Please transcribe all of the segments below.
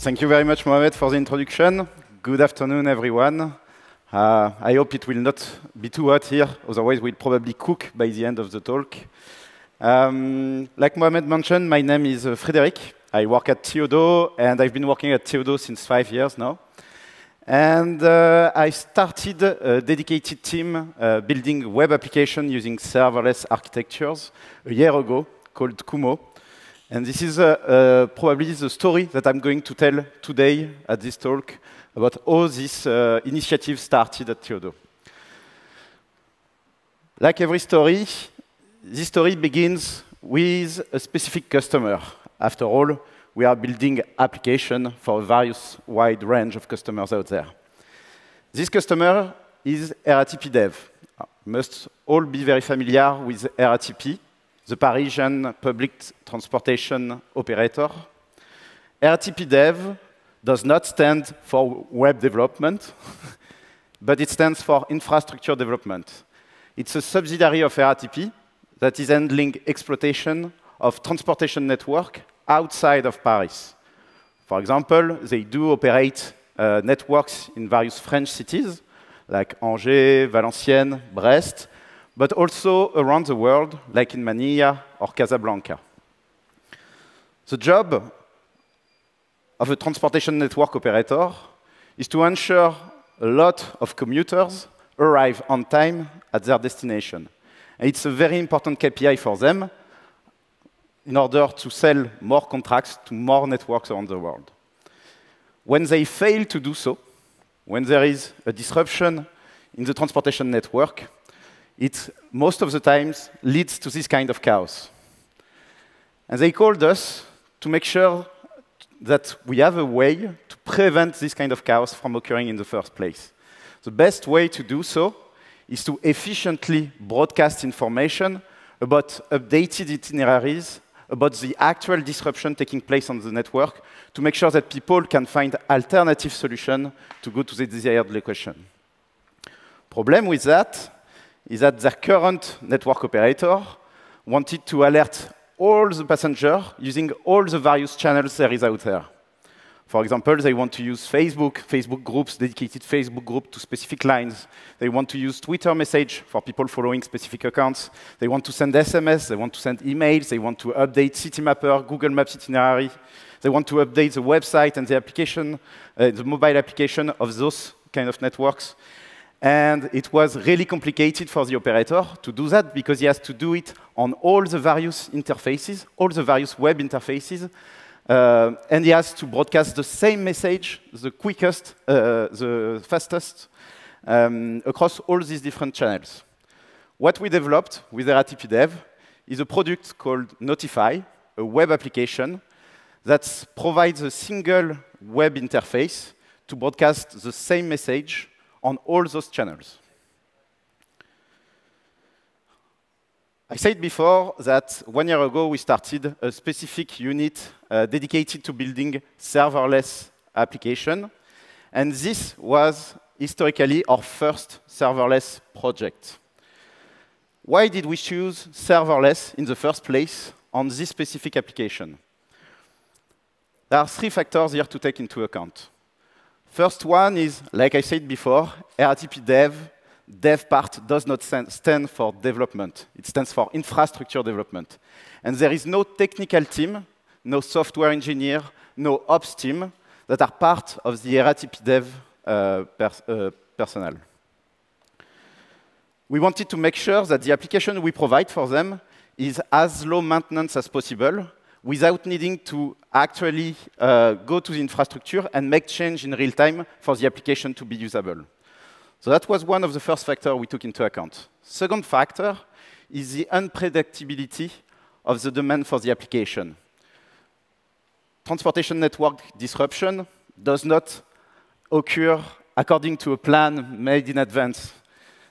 Thank you very much, Mohamed, for the introduction. Good afternoon, everyone. Uh, I hope it will not be too hot here, otherwise we'll probably cook by the end of the talk. Um, like Mohamed mentioned, my name is uh, Frédéric. I work at Teodo, and I've been working at Teodo since five years now. And uh, I started a dedicated team uh, building web application using serverless architectures a year ago called Kumo. And this is uh, uh, probably the story that I'm going to tell today at this talk about how this uh, initiative started at Theodo. Like every story, this story begins with a specific customer. After all, we are building application for a various wide range of customers out there. This customer is RATP Dev. must all be very familiar with RATP the Parisian public transportation operator. RTP Dev does not stand for web development, but it stands for infrastructure development. It's a subsidiary of RTP that is handling exploitation of transportation network outside of Paris. For example, they do operate uh, networks in various French cities, like Angers, Valenciennes, Brest, but also around the world, like in Manila or Casablanca. The job of a transportation network operator is to ensure a lot of commuters arrive on time at their destination. And it's a very important KPI for them in order to sell more contracts to more networks around the world. When they fail to do so, when there is a disruption in the transportation network, it most of the times leads to this kind of chaos. And they called us to make sure that we have a way to prevent this kind of chaos from occurring in the first place. The best way to do so is to efficiently broadcast information about updated itineraries, about the actual disruption taking place on the network, to make sure that people can find alternative solutions to go to the desired location. Problem with that is that their current network operator wanted to alert all the passengers using all the various channels there is out there. For example, they want to use Facebook, Facebook groups, dedicated Facebook group to specific lines. They want to use Twitter message for people following specific accounts. They want to send SMS, they want to send emails, they want to update CityMapper, Google Maps itinerary. They want to update the website and the application, uh, the mobile application of those kind of networks. And it was really complicated for the operator to do that because he has to do it on all the various interfaces, all the various web interfaces. Uh, and he has to broadcast the same message, the quickest, uh, the fastest, um, across all these different channels. What we developed with RTP Dev is a product called Notify, a web application that provides a single web interface to broadcast the same message on all those channels. I said before that one year ago we started a specific unit uh, dedicated to building serverless application. And this was historically our first serverless project. Why did we choose serverless in the first place on this specific application? There are three factors here to take into account. First one is, like I said before, RTP dev, dev part does not stand for development. It stands for infrastructure development. And there is no technical team, no software engineer, no ops team that are part of the RTP dev uh, pers uh, personnel. We wanted to make sure that the application we provide for them is as low maintenance as possible without needing to actually uh, go to the infrastructure and make change in real time for the application to be usable. So that was one of the first factors we took into account. Second factor is the unpredictability of the demand for the application. Transportation network disruption does not occur according to a plan made in advance.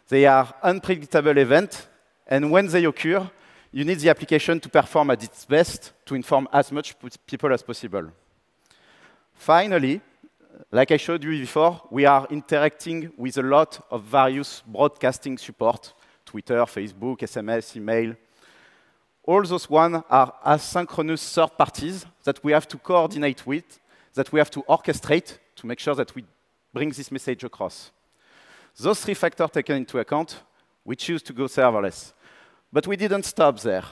They are unpredictable events, and when they occur, you need the application to perform at its best to inform as much people as possible. Finally, like I showed you before, we are interacting with a lot of various broadcasting support, Twitter, Facebook, SMS, email. All those ones are asynchronous third parties that we have to coordinate with, that we have to orchestrate to make sure that we bring this message across. Those three factors taken into account, we choose to go serverless. But we didn't stop there.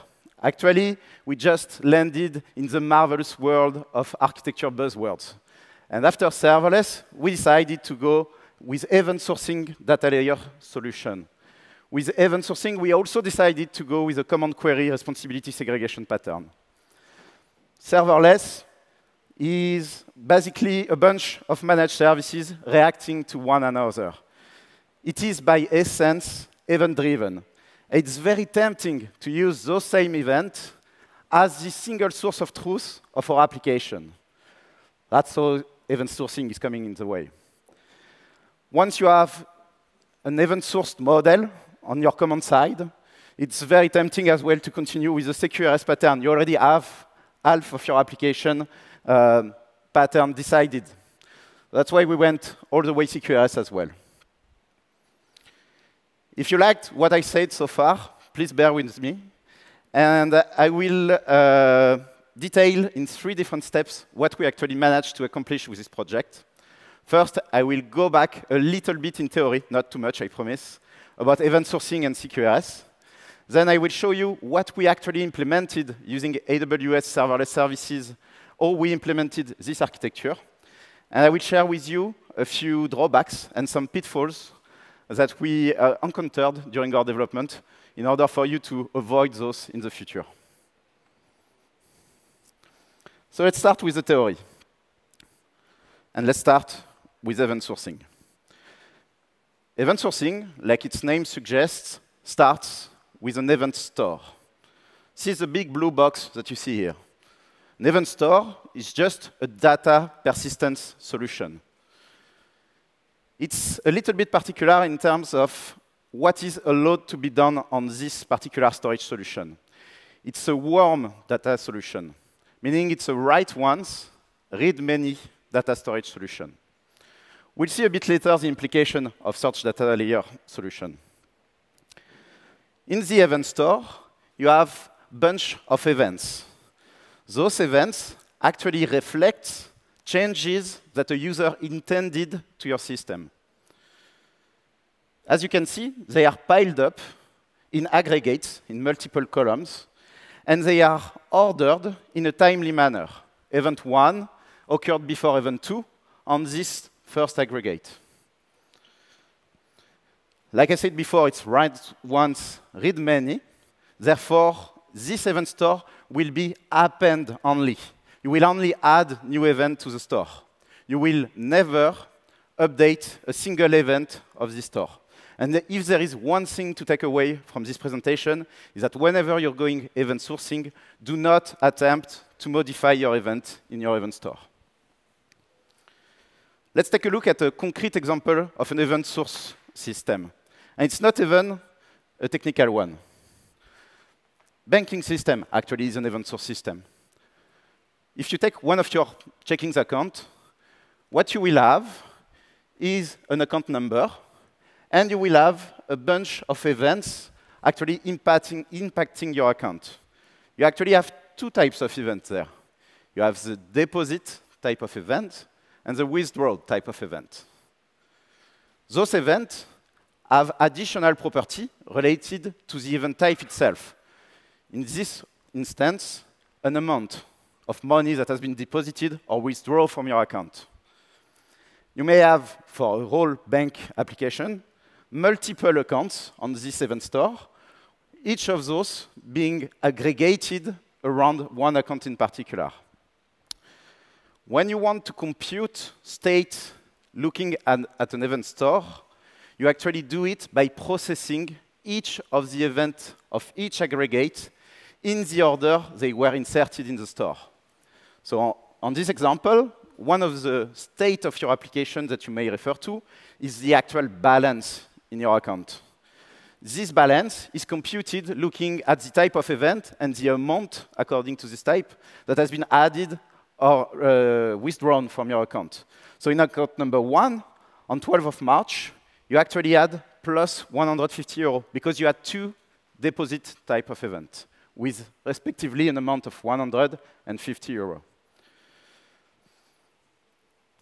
Actually, we just landed in the marvelous world of architecture buzzwords. And after serverless, we decided to go with event sourcing data layer solution. With event sourcing, we also decided to go with a command query responsibility segregation pattern. Serverless is basically a bunch of managed services reacting to one another. It is by essence event-driven. It's very tempting to use those same events as the single source of truth of our application. That's how event sourcing is coming in the way. Once you have an event-sourced model on your command side, it's very tempting as well to continue with the CQRS pattern. You already have half of your application uh, pattern decided. That's why we went all the way CQRS as well. If you liked what I said so far, please bear with me. And uh, I will uh, detail in three different steps what we actually managed to accomplish with this project. First, I will go back a little bit in theory, not too much, I promise, about event sourcing and CQRS. Then I will show you what we actually implemented using AWS serverless services, how we implemented this architecture. And I will share with you a few drawbacks and some pitfalls that we uh, encountered during our development in order for you to avoid those in the future. So let's start with the theory. And let's start with event sourcing. Event sourcing, like its name suggests, starts with an event store. See the big blue box that you see here. An event store is just a data persistence solution. It's a little bit particular in terms of what is allowed to be done on this particular storage solution. It's a warm data solution, meaning it's a write once, read many data storage solution. We'll see a bit later the implication of such data layer solution. In the event store, you have a bunch of events. Those events actually reflect changes that a user intended to your system. As you can see, they are piled up in aggregates, in multiple columns, and they are ordered in a timely manner. Event 1 occurred before event 2 on this first aggregate. Like I said before, it's write once, read many. Therefore, this event store will be append only. You will only add new event to the store. You will never update a single event of this store. And if there is one thing to take away from this presentation, is that whenever you're going event sourcing, do not attempt to modify your event in your event store. Let's take a look at a concrete example of an event source system. And it's not even a technical one. Banking system actually is an event source system if you take one of your checkings accounts, what you will have is an account number, and you will have a bunch of events actually impacting, impacting your account. You actually have two types of events there. You have the deposit type of event and the withdrawal type of event. Those events have additional property related to the event type itself. In this instance, an amount of money that has been deposited or withdrawn from your account. You may have, for a whole bank application, multiple accounts on this event store, each of those being aggregated around one account in particular. When you want to compute state looking at, at an event store, you actually do it by processing each of the events of each aggregate in the order they were inserted in the store. So on this example, one of the state of your application that you may refer to is the actual balance in your account. This balance is computed looking at the type of event and the amount according to this type that has been added or uh, withdrawn from your account. So in account number one, on 12th of March, you actually had plus 150 euro because you had two deposit type of event with respectively an amount of 150 euro.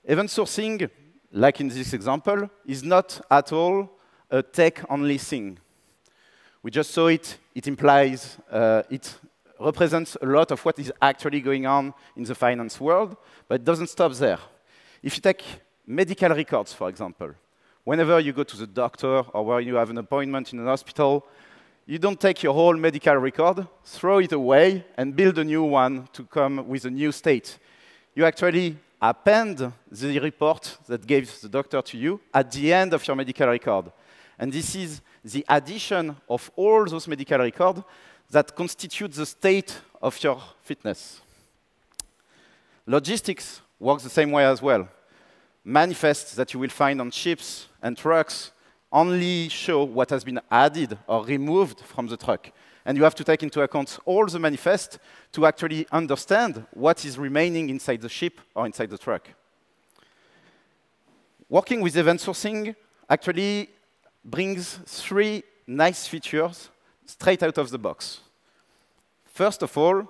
Event sourcing, like in this example, is not at all a tech-only thing. We just saw it. It implies uh, it represents a lot of what is actually going on in the finance world, but it doesn't stop there. If you take medical records, for example, whenever you go to the doctor or where you have an appointment in an hospital, you don't take your whole medical record, throw it away, and build a new one to come with a new state. You actually append the report that gave the doctor to you at the end of your medical record. And this is the addition of all those medical records that constitute the state of your fitness. Logistics works the same way as well. Manifests that you will find on ships and trucks only show what has been added or removed from the truck and you have to take into account all the manifest to actually understand what is remaining inside the ship or inside the truck. Working with event sourcing actually brings three nice features straight out of the box. First of all,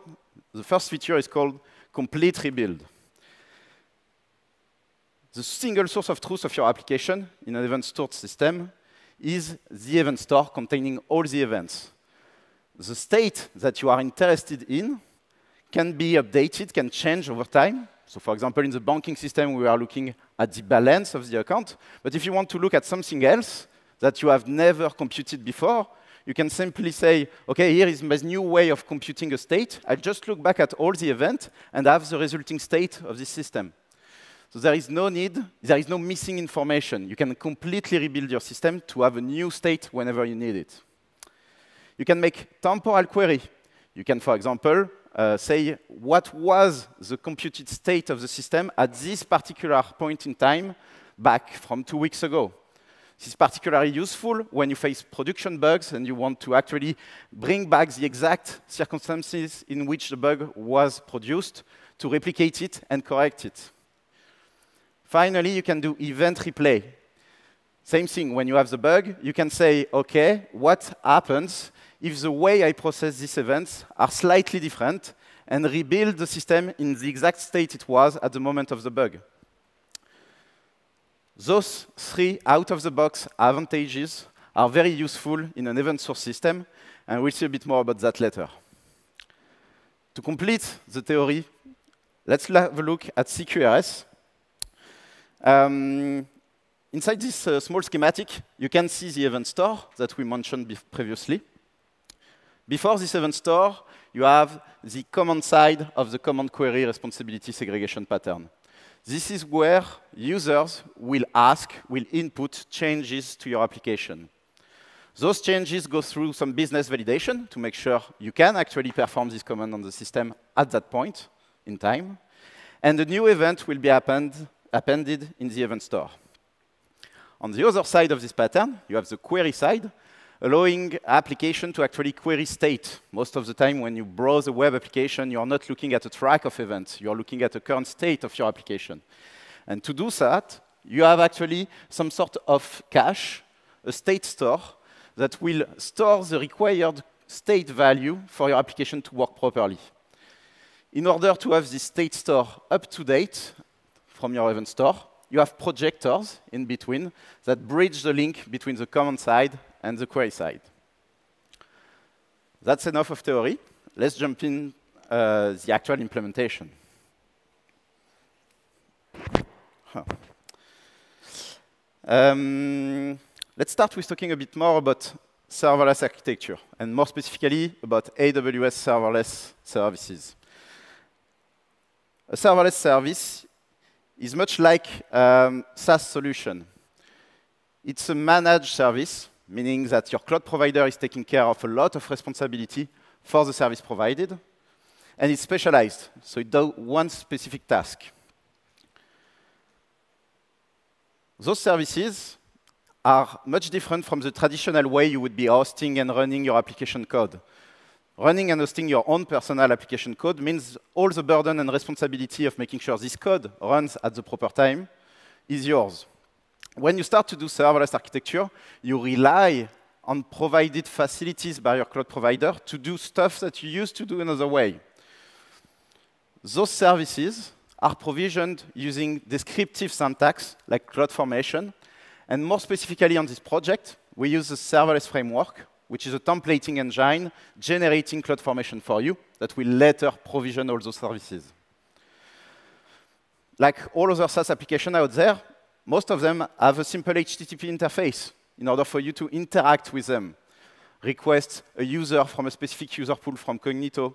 the first feature is called complete rebuild. The single source of truth of your application in an event stored system is the event store containing all the events the state that you are interested in can be updated, can change over time. So for example, in the banking system, we are looking at the balance of the account. But if you want to look at something else that you have never computed before, you can simply say, OK, here is my new way of computing a state. I just look back at all the events and have the resulting state of this system. So there is no need, there is no missing information. You can completely rebuild your system to have a new state whenever you need it. You can make temporal query. You can, for example, uh, say what was the computed state of the system at this particular point in time back from two weeks ago. This is particularly useful when you face production bugs and you want to actually bring back the exact circumstances in which the bug was produced to replicate it and correct it. Finally, you can do event replay. Same thing, when you have the bug, you can say, OK, what happens if the way I process these events are slightly different and rebuild the system in the exact state it was at the moment of the bug. Those three out-of-the-box advantages are very useful in an event source system, and we'll see a bit more about that later. To complete the theory, let's have a look at CQRS. Um, inside this uh, small schematic, you can see the event store that we mentioned previously. Before the event store, you have the command side of the command query responsibility segregation pattern. This is where users will ask, will input changes to your application. Those changes go through some business validation to make sure you can actually perform this command on the system at that point in time. And a new event will be append appended in the event store. On the other side of this pattern, you have the query side, allowing application to actually query state. Most of the time when you browse a web application, you're not looking at a track of events. You're looking at the current state of your application. And to do that, you have actually some sort of cache, a state store, that will store the required state value for your application to work properly. In order to have this state store up to date from your event store, you have projectors in between that bridge the link between the command side and the query side. That's enough of theory. Let's jump in uh, the actual implementation. Huh. Um, let's start with talking a bit more about serverless architecture, and more specifically about AWS serverless services. A serverless service is much like a um, SaaS solution. It's a managed service meaning that your cloud provider is taking care of a lot of responsibility for the service provided, and it's specialized, so it does one specific task. Those services are much different from the traditional way you would be hosting and running your application code. Running and hosting your own personal application code means all the burden and responsibility of making sure this code runs at the proper time is yours when you start to do serverless architecture, you rely on provided facilities by your cloud provider to do stuff that you used to do another way. Those services are provisioned using descriptive syntax like CloudFormation. And more specifically on this project, we use the serverless framework, which is a templating engine generating CloudFormation for you that will later provision all those services. Like all other SaaS applications out there, most of them have a simple HTTP interface in order for you to interact with them. Request a user from a specific user pool from Cognito.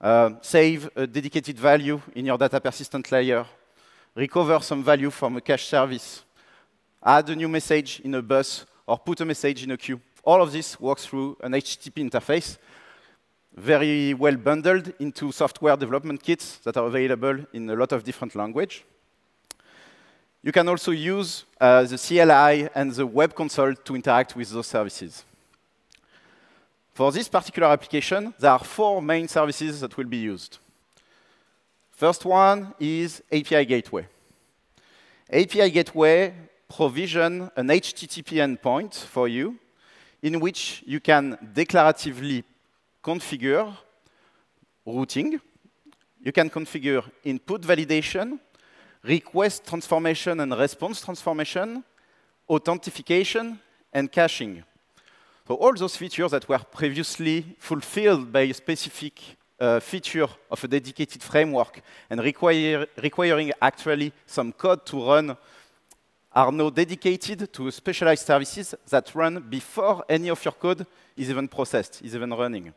Uh, save a dedicated value in your data persistent layer. Recover some value from a cache service. Add a new message in a bus or put a message in a queue. All of this works through an HTTP interface, very well bundled into software development kits that are available in a lot of different languages. You can also use uh, the CLI and the web console to interact with those services. For this particular application, there are four main services that will be used. First one is API Gateway. API Gateway provision an HTTP endpoint for you in which you can declaratively configure routing, you can configure input validation, request transformation and response transformation, authentication, and caching. So all those features that were previously fulfilled by a specific uh, feature of a dedicated framework and require, requiring actually some code to run are now dedicated to specialized services that run before any of your code is even processed, is even running.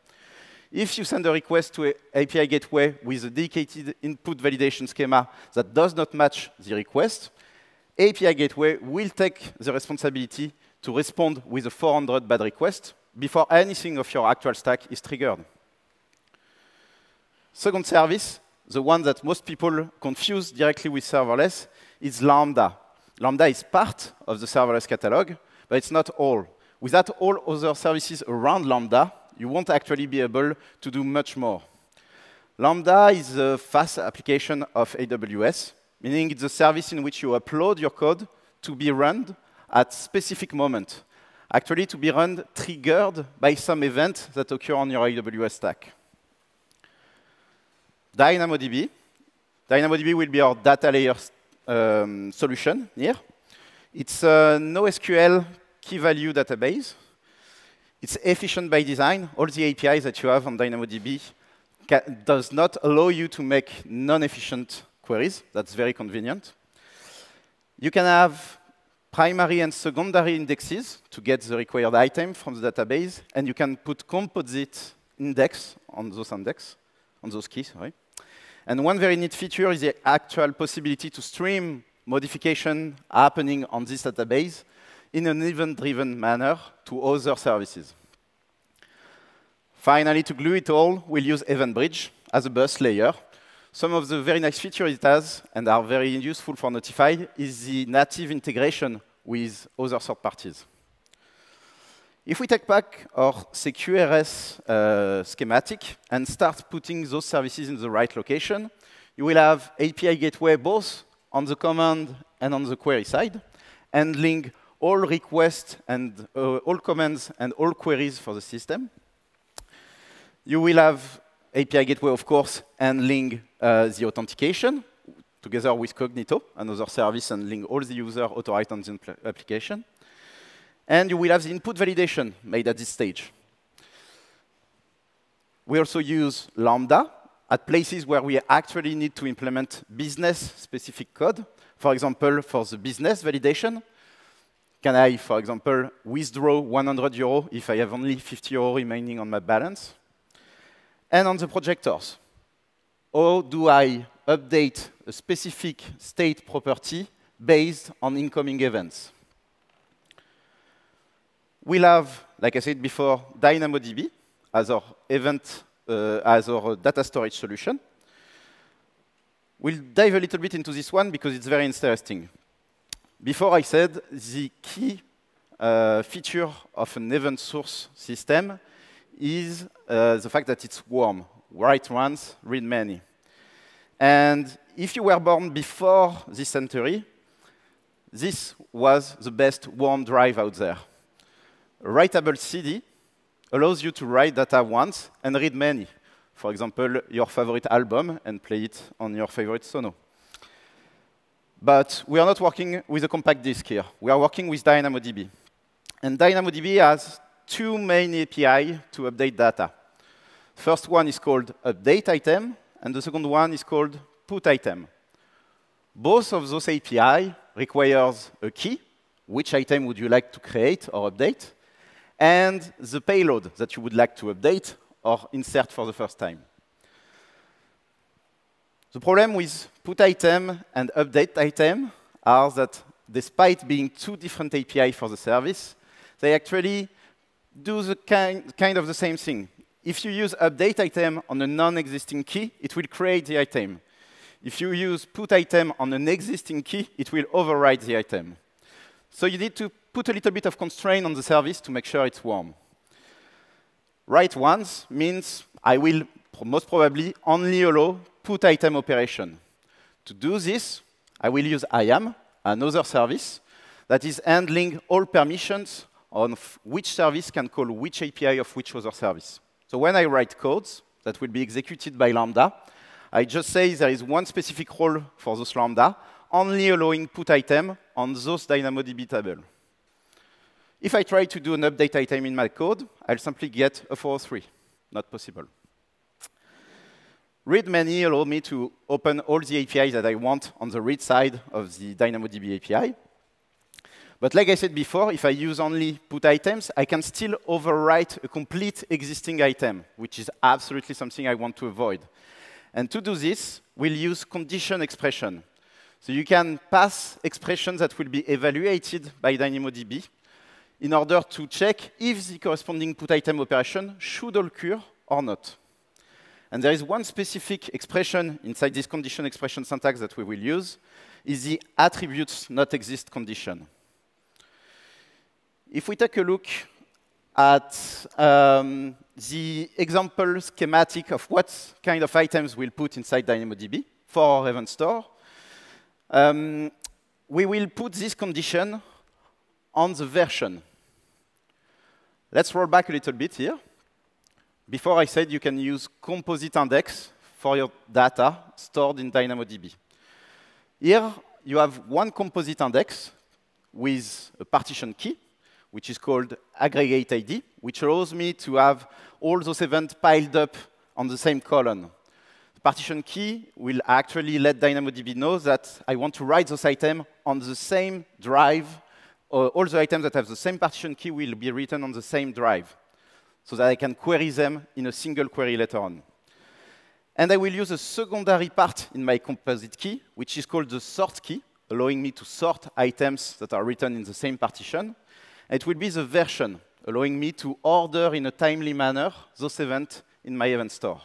If you send a request to an API gateway with a dedicated input validation schema that does not match the request, API gateway will take the responsibility to respond with a 400 bad request before anything of your actual stack is triggered. Second service, the one that most people confuse directly with serverless, is Lambda. Lambda is part of the serverless catalog, but it's not all. Without all other services around Lambda, you won't actually be able to do much more. Lambda is a fast application of AWS, meaning it's a service in which you upload your code to be run at specific moment, actually to be run triggered by some event that occur on your AWS stack. DynamoDB. DynamoDB will be our data layer um, solution here. It's a NoSQL key-value database it's efficient by design. All the APIs that you have on DynamoDB does not allow you to make non-efficient queries. That's very convenient. You can have primary and secondary indexes to get the required item from the database, and you can put composite index on those index, on those keys, sorry. And one very neat feature is the actual possibility to stream modification happening on this database in an event-driven manner to other services. Finally, to glue it all, we'll use EventBridge as a bus layer. Some of the very nice features it has and are very useful for Notify is the native integration with other third parties. If we take back our CQRS uh, schematic and start putting those services in the right location, you will have API gateway both on the command and on the query side, handling all requests and uh, all commands and all queries for the system. You will have API gateway, of course, handling uh, the authentication together with Cognito, another service handling all the user authorite on the application. And you will have the input validation made at this stage. We also use Lambda at places where we actually need to implement business-specific code. For example, for the business validation, can I, for example, withdraw 100 euro if I have only 50 euro remaining on my balance? And on the projectors, how do I update a specific state property based on incoming events? We'll have, like I said before, DynamoDB as our event, uh, as our data storage solution. We'll dive a little bit into this one because it's very interesting. Before I said the key uh, feature of an event source system is uh, the fact that it's warm. Write once, read many. And if you were born before this century, this was the best warm drive out there. A writable CD allows you to write data once and read many. For example, your favorite album and play it on your favorite Sono. But we are not working with a compact disk here. We are working with DynamoDB. And DynamoDB has two main API to update data. First one is called update item, and the second one is called put item. Both of those API requires a key, which item would you like to create or update, and the payload that you would like to update or insert for the first time. The problem with put item and update item are that despite being two different API for the service, they actually do the kind, kind of the same thing. If you use update item on a non-existing key, it will create the item. If you use put item on an existing key, it will override the item. So you need to put a little bit of constraint on the service to make sure it's warm. Write once means I will most probably only allow put item operation. To do this, I will use IAM, another service, that is handling all permissions on which service can call which API of which other service. So when I write codes that will be executed by Lambda, I just say there is one specific role for those Lambda, only allowing put item on those DynamoDB table. If I try to do an update item in my code, I'll simply get a 403. Not possible. Read many allow me to open all the APIs that I want on the read side of the DynamoDB API. But like I said before, if I use only put items, I can still overwrite a complete existing item, which is absolutely something I want to avoid. And to do this, we'll use condition expression. So you can pass expressions that will be evaluated by DynamoDB in order to check if the corresponding put item operation should occur or not. And there is one specific expression inside this condition expression syntax that we will use, is the attributes not exist condition. If we take a look at um, the example schematic of what kind of items we'll put inside DynamoDB for our event store, um, we will put this condition on the version. Let's roll back a little bit here. Before I said you can use composite index for your data stored in DynamoDB. Here, you have one composite index with a partition key, which is called aggregate ID, which allows me to have all those events piled up on the same column. The partition key will actually let DynamoDB know that I want to write those items on the same drive. Uh, all the items that have the same partition key will be written on the same drive so that I can query them in a single query later on. And I will use a secondary part in my composite key, which is called the sort key, allowing me to sort items that are written in the same partition. It will be the version, allowing me to order in a timely manner those events in my event store.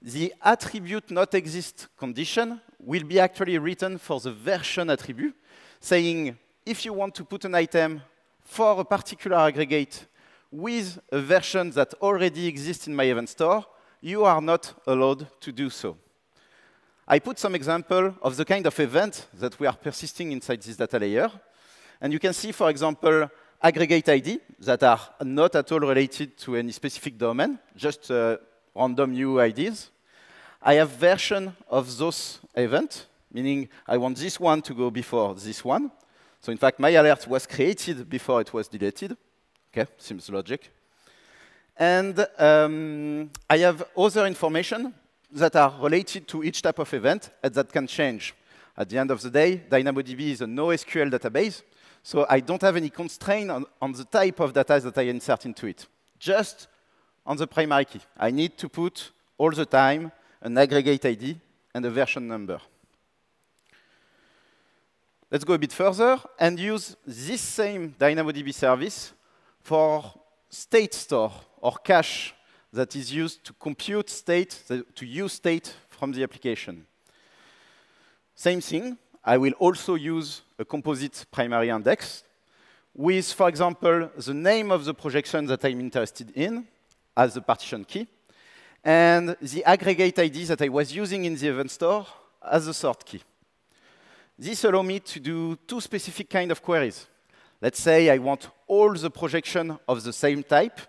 The attribute not exist condition will be actually written for the version attribute, saying if you want to put an item for a particular aggregate with a version that already exists in my event store, you are not allowed to do so. I put some example of the kind of event that we are persisting inside this data layer. And you can see, for example, aggregate ID that are not at all related to any specific domain, just uh, random new IDs. I have version of those events, meaning I want this one to go before this one. So in fact, my alert was created before it was deleted. Okay, seems logic. And um, I have other information that are related to each type of event and that can change. At the end of the day, DynamoDB is a NoSQL database, so I don't have any constraint on, on the type of data that I insert into it, just on the primary key. I need to put all the time an aggregate ID and a version number. Let's go a bit further and use this same DynamoDB service for state store or cache that is used to compute state, to use state from the application. Same thing, I will also use a composite primary index with, for example, the name of the projection that I'm interested in as the partition key, and the aggregate ID that I was using in the event store as the sort key. This allows me to do two specific kind of queries. Let's say I want all the projection of the same type.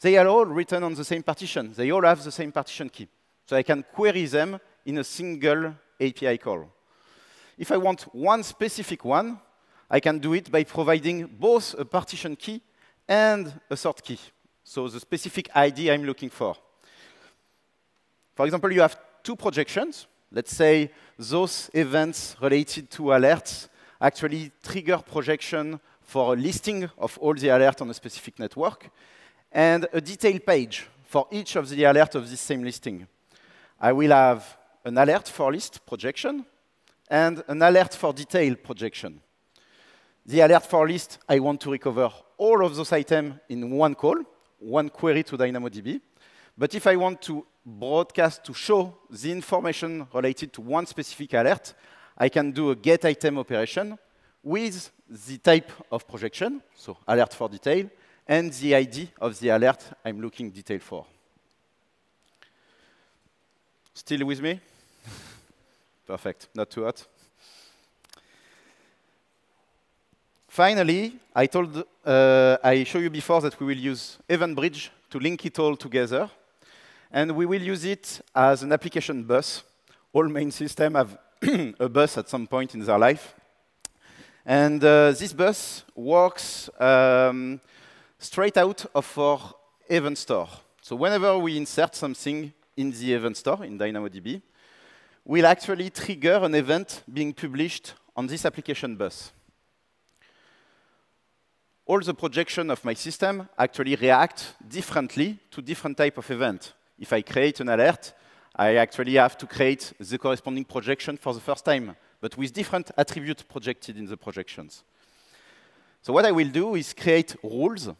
They are all written on the same partition. They all have the same partition key. So I can query them in a single API call. If I want one specific one, I can do it by providing both a partition key and a sort key, so the specific ID I'm looking for. For example, you have two projections. Let's say those events related to alerts actually trigger projection for a listing of all the alerts on a specific network, and a detailed page for each of the alerts of this same listing. I will have an alert for list projection and an alert for detail projection. The alert for list, I want to recover all of those items in one call, one query to DynamoDB. But if I want to broadcast to show the information related to one specific alert, I can do a get item operation with the type of projection, so alert for detail, and the ID of the alert I'm looking detail for. Still with me? Perfect, not too hot. Finally, I told, uh, I showed you before that we will use EventBridge Bridge to link it all together. And we will use it as an application bus. All main systems have a bus at some point in their life. And uh, this bus works um, straight out of our event store. So whenever we insert something in the event store in DynamoDB, we'll actually trigger an event being published on this application bus. All the projection of my system actually react differently to different type of event. If I create an alert, I actually have to create the corresponding projection for the first time but with different attributes projected in the projections. So what I will do is create rules,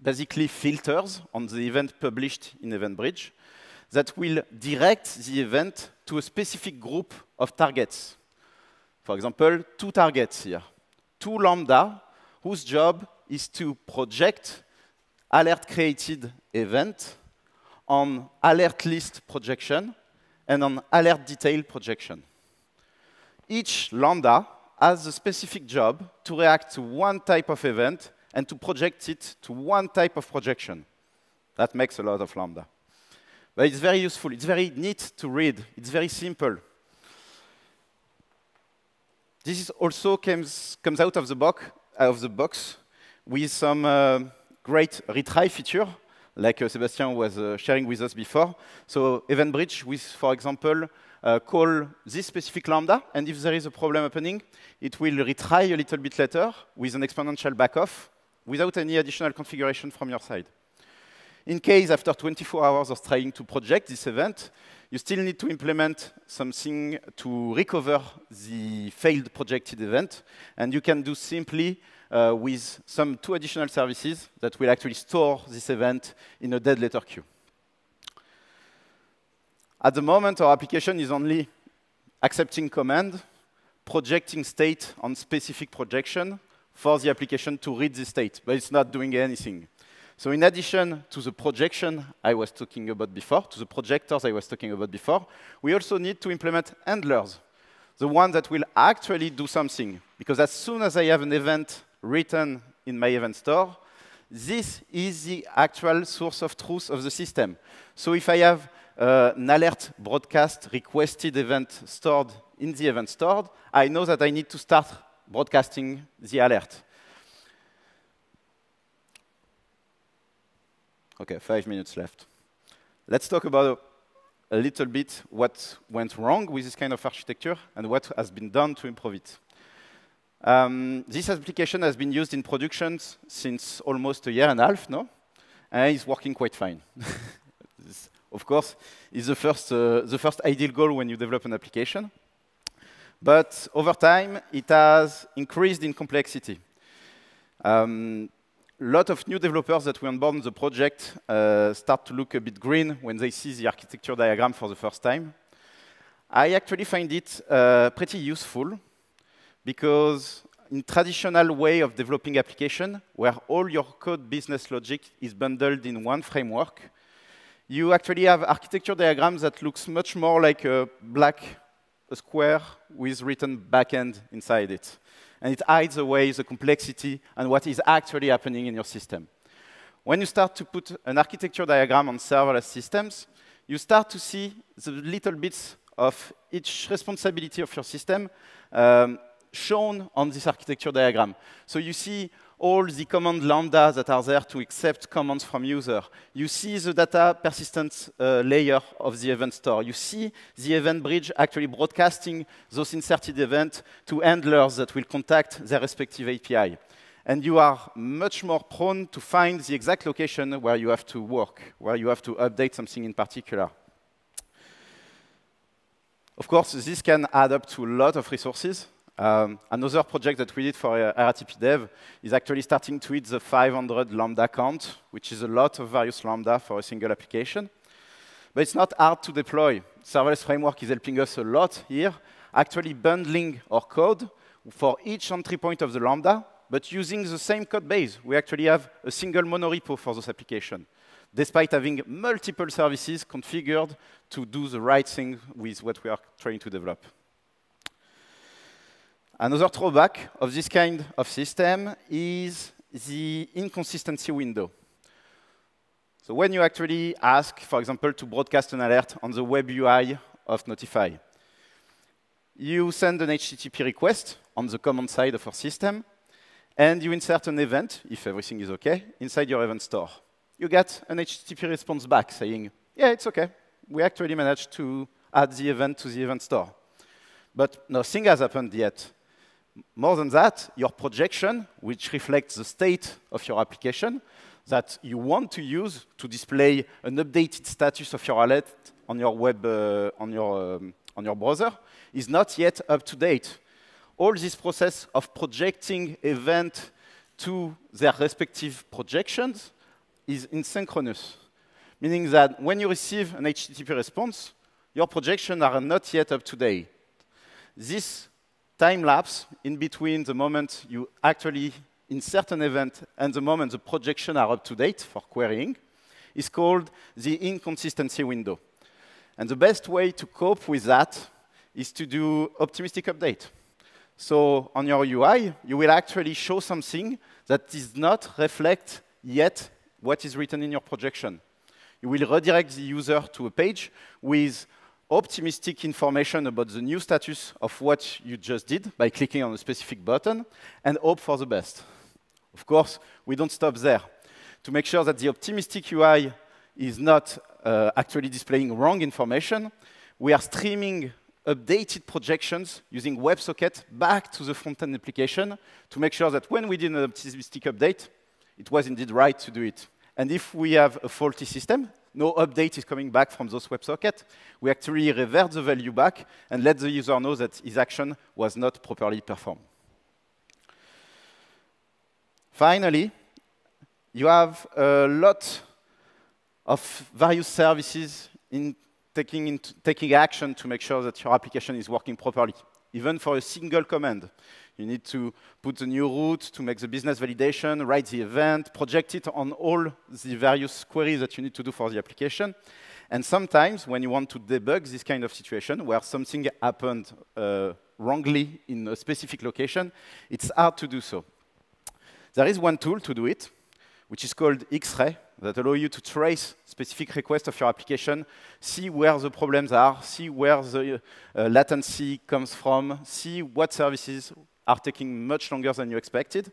basically filters on the event published in EventBridge, that will direct the event to a specific group of targets. For example, two targets here. Two lambda, whose job is to project alert created event on alert list projection and on alert detail projection each lambda has a specific job to react to one type of event and to project it to one type of projection. That makes a lot of lambda. But it's very useful. It's very neat to read. It's very simple. This also comes, comes out of the, box, of the box with some uh, great retry feature, like uh, Sebastian was uh, sharing with us before. So Event Bridge with, for example, uh, call this specific lambda, and if there is a problem happening, it will retry a little bit later with an exponential backoff without any additional configuration from your side. In case after 24 hours of trying to project this event, you still need to implement something to recover the failed projected event, and you can do simply uh, with some two additional services that will actually store this event in a dead letter queue. At the moment, our application is only accepting command, projecting state on specific projection for the application to read the state, but it's not doing anything. So in addition to the projection I was talking about before, to the projectors I was talking about before, we also need to implement handlers, the ones that will actually do something. Because as soon as I have an event written in my event store, this is the actual source of truth of the system. So if I have uh, an alert broadcast requested event stored in the event stored, I know that I need to start broadcasting the alert. Okay, five minutes left. Let's talk about a little bit what went wrong with this kind of architecture and what has been done to improve it. Um, this application has been used in productions since almost a year and a half now, and it's working quite fine. of course, is the first, uh, the first ideal goal when you develop an application. But over time, it has increased in complexity. A um, lot of new developers that we onboard in the project uh, start to look a bit green when they see the architecture diagram for the first time. I actually find it uh, pretty useful because in traditional way of developing application, where all your code business logic is bundled in one framework, you actually have architecture diagrams that looks much more like a black square with written backend inside it. And it hides away the complexity and what is actually happening in your system. When you start to put an architecture diagram on serverless systems, you start to see the little bits of each responsibility of your system um, shown on this architecture diagram. So you see all the command lambdas that are there to accept commands from user. You see the data persistence uh, layer of the event store. You see the event bridge actually broadcasting those inserted events to handlers that will contact their respective API. And you are much more prone to find the exact location where you have to work, where you have to update something in particular. Of course, this can add up to a lot of resources. Um, another project that we did for uh, RTP Dev is actually starting to hit the 500 Lambda count, which is a lot of various Lambda for a single application. But it's not hard to deploy. Serverless Framework is helping us a lot here, actually bundling our code for each entry point of the Lambda, but using the same code base. We actually have a single monorepo for those application, despite having multiple services configured to do the right thing with what we are trying to develop. Another drawback of this kind of system is the inconsistency window. So when you actually ask, for example, to broadcast an alert on the web UI of Notify, you send an HTTP request on the command side of our system, and you insert an event, if everything is OK, inside your event store. You get an HTTP response back saying, yeah, it's OK. We actually managed to add the event to the event store. But nothing has happened yet more than that, your projection, which reflects the state of your application that you want to use to display an updated status of your alert on your web, uh, on, your, um, on your browser, is not yet up to date. All this process of projecting event to their respective projections is asynchronous, meaning that when you receive an HTTP response, your projections are not yet up to date. This time lapse in between the moment you actually insert an event and the moment the projection are up to date for querying is called the inconsistency window. And the best way to cope with that is to do optimistic update. So on your UI, you will actually show something that does not reflect yet what is written in your projection. You will redirect the user to a page with optimistic information about the new status of what you just did by clicking on a specific button and hope for the best. Of course, we don't stop there. To make sure that the optimistic UI is not uh, actually displaying wrong information, we are streaming updated projections using WebSocket back to the front-end application to make sure that when we did an optimistic update, it was indeed right to do it. And if we have a faulty system, no update is coming back from those websockets. We actually revert the value back and let the user know that his action was not properly performed. Finally, you have a lot of various services in taking, in taking action to make sure that your application is working properly, even for a single command. You need to put the new route to make the business validation, write the event, project it on all the various queries that you need to do for the application. And sometimes when you want to debug this kind of situation where something happened uh, wrongly in a specific location, it's hard to do so. There is one tool to do it, which is called X-Ray, that allow you to trace specific requests of your application, see where the problems are, see where the uh, latency comes from, see what services are taking much longer than you expected.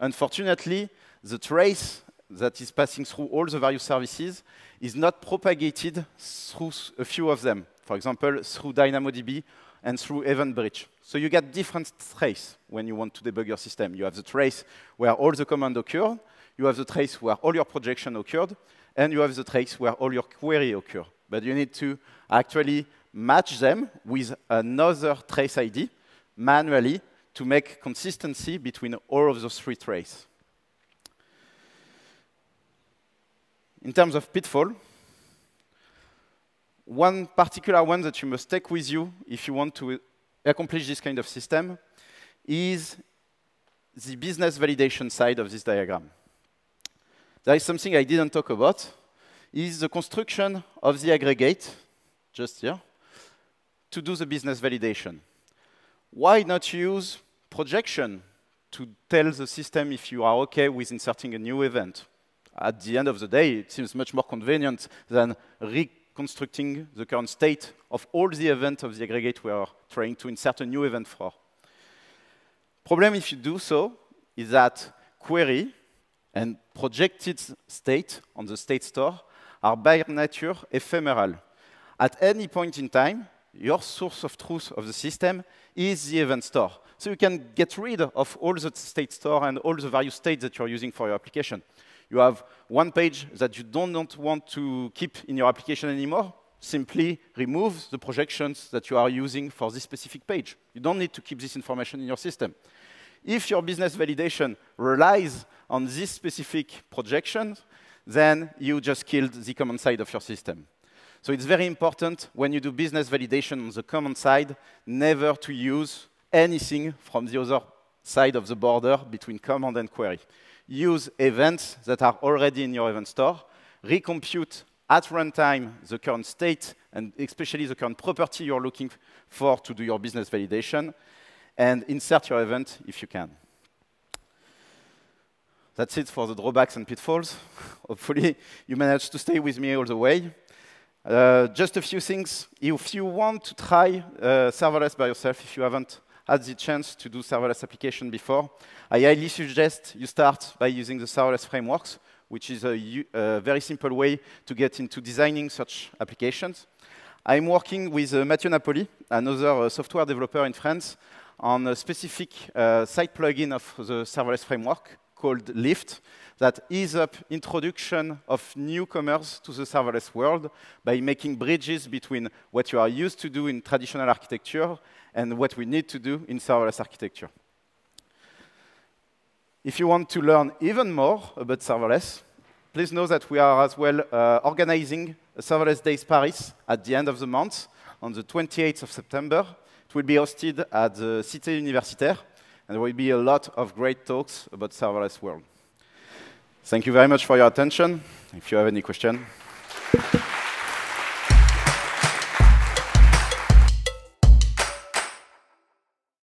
Unfortunately, the trace that is passing through all the various services is not propagated through a few of them. For example, through DynamoDB and through Event Bridge. So you get different traces when you want to debug your system. You have the trace where all the command occurred, you have the trace where all your projection occurred, and you have the trace where all your query occur. But you need to actually match them with another trace ID manually to make consistency between all of those three traits. In terms of pitfall, one particular one that you must take with you if you want to accomplish this kind of system is the business validation side of this diagram. There is something I didn't talk about, is the construction of the aggregate, just here, to do the business validation. Why not use projection to tell the system if you are OK with inserting a new event. At the end of the day, it seems much more convenient than reconstructing the current state of all the events of the aggregate we are trying to insert a new event for. Problem if you do so is that query and projected state on the state store are by nature ephemeral. At any point in time, your source of truth of the system is the event store. So you can get rid of all the state store and all the various states that you're using for your application. You have one page that you don't want to keep in your application anymore, simply remove the projections that you are using for this specific page. You don't need to keep this information in your system. If your business validation relies on this specific projection, then you just killed the command side of your system. So it's very important when you do business validation on the command side, never to use anything from the other side of the border between command and query. Use events that are already in your event store, recompute at runtime the current state and especially the current property you're looking for to do your business validation, and insert your event if you can. That's it for the drawbacks and pitfalls. Hopefully, you managed to stay with me all the way. Uh, just a few things. If you want to try uh, serverless by yourself, if you haven't had the chance to do serverless application before, I highly suggest you start by using the serverless frameworks, which is a, a very simple way to get into designing such applications. I'm working with uh, Mathieu Napoli, another uh, software developer in France, on a specific uh, site plugin of the serverless framework called Lift that ease up introduction of newcomers to the serverless world by making bridges between what you are used to do in traditional architecture and what we need to do in serverless architecture. If you want to learn even more about serverless, please know that we are as well uh, organizing a Serverless Days Paris at the end of the month, on the 28th of September. It will be hosted at the Cité Universitaire, and there will be a lot of great talks about serverless world. Thank you very much for your attention. If you have any questions.